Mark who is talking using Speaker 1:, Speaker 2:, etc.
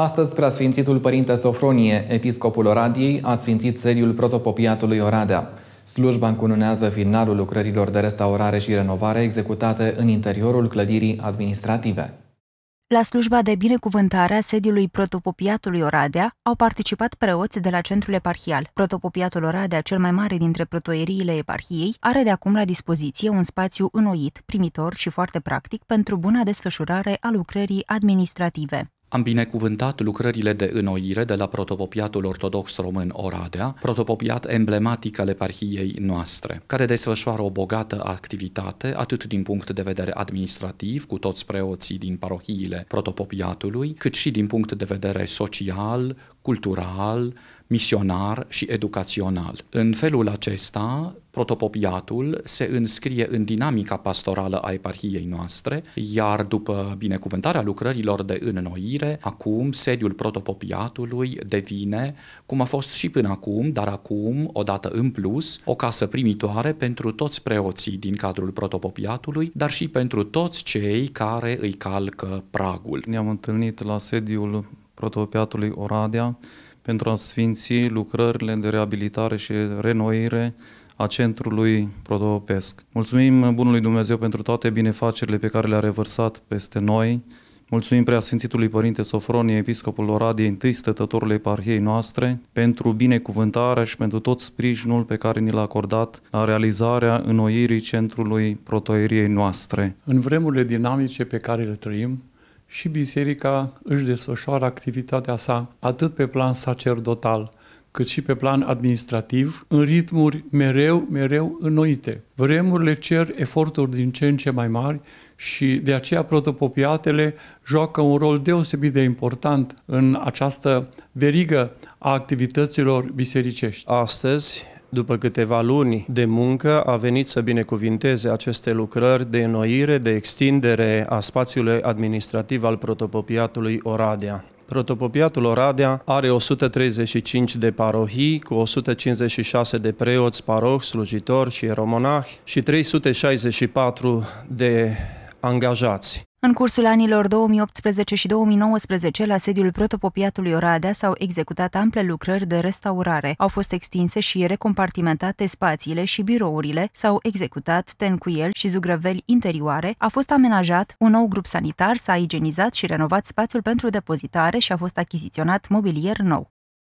Speaker 1: Astăzi, preasfințitul Părinte Sofronie, episcopul Oradiei, a sfințit sediul protopopiatului Oradea. Slujba încununează finalul lucrărilor de restaurare și renovare executate în interiorul clădirii administrative.
Speaker 2: La slujba de binecuvântare a sediului protopopiatului Oradea au participat preoți de la centrul eparhial. Protopopiatul Oradea, cel mai mare dintre protoieriile eparhiei, are de acum la dispoziție un spațiu înnoit, primitor și foarte practic pentru buna desfășurare a lucrării administrative.
Speaker 1: Am binecuvântat lucrările de înnoire de la protopopiatul ortodox român Oradea, protopopiat emblematic al eparhiei noastre, care desfășoară o bogată activitate atât din punct de vedere administrativ cu toți preoții din parohiile protopopiatului, cât și din punct de vedere social, cultural, misionar și educațional. În felul acesta, protopopiatul se înscrie în dinamica pastorală a eparhiei noastre, iar după binecuvântarea lucrărilor de înnoire, acum sediul protopopiatului devine, cum a fost și până acum, dar acum, odată în plus, o casă primitoare pentru toți preoții din cadrul protopopiatului, dar și pentru toți cei care îi calcă pragul. Ne-am întâlnit la sediul
Speaker 3: protopopiatului Oradea, pentru a sfinți lucrările de reabilitare și renoire a centrului protopesc. Mulțumim Bunului Dumnezeu pentru toate binefacerile pe care le-a revărsat peste noi. Mulțumim Preasfințitului Părinte Sofronie, Episcopul Oradiei, I, stătătorul eparhiei noastre, pentru binecuvântarea și pentru tot sprijinul pe care ni l-a acordat la realizarea înnoirii centrului protoieriei noastre.
Speaker 4: În vremurile dinamice pe care le trăim, și biserica își desfășoară activitatea sa atât pe plan sacerdotal, cât și pe plan administrativ, în ritmuri mereu, mereu înnoite. Vremurile cer eforturi din ce în ce mai mari și de aceea protopopiatele joacă un rol deosebit de important în această verigă a activităților bisericești. Astăzi,
Speaker 5: după câteva luni de muncă, a venit să binecuvinteze aceste lucrări de înnoire, de extindere a spațiului administrativ al protopopiatului Oradea. Protopopiatul Oradea are 135 de parohii cu 156 de preoți, paroh, slujitori și eromonahi și 364 de angajați.
Speaker 2: În cursul anilor 2018 și 2019, la sediul protopopiatului Oradea s-au executat ample lucrări de restaurare. Au fost extinse și recompartimentate spațiile și birourile, s-au executat tencuieli și zugrăveli interioare, a fost amenajat un nou grup sanitar, s-a igienizat și renovat spațiul pentru depozitare și a fost achiziționat mobilier nou.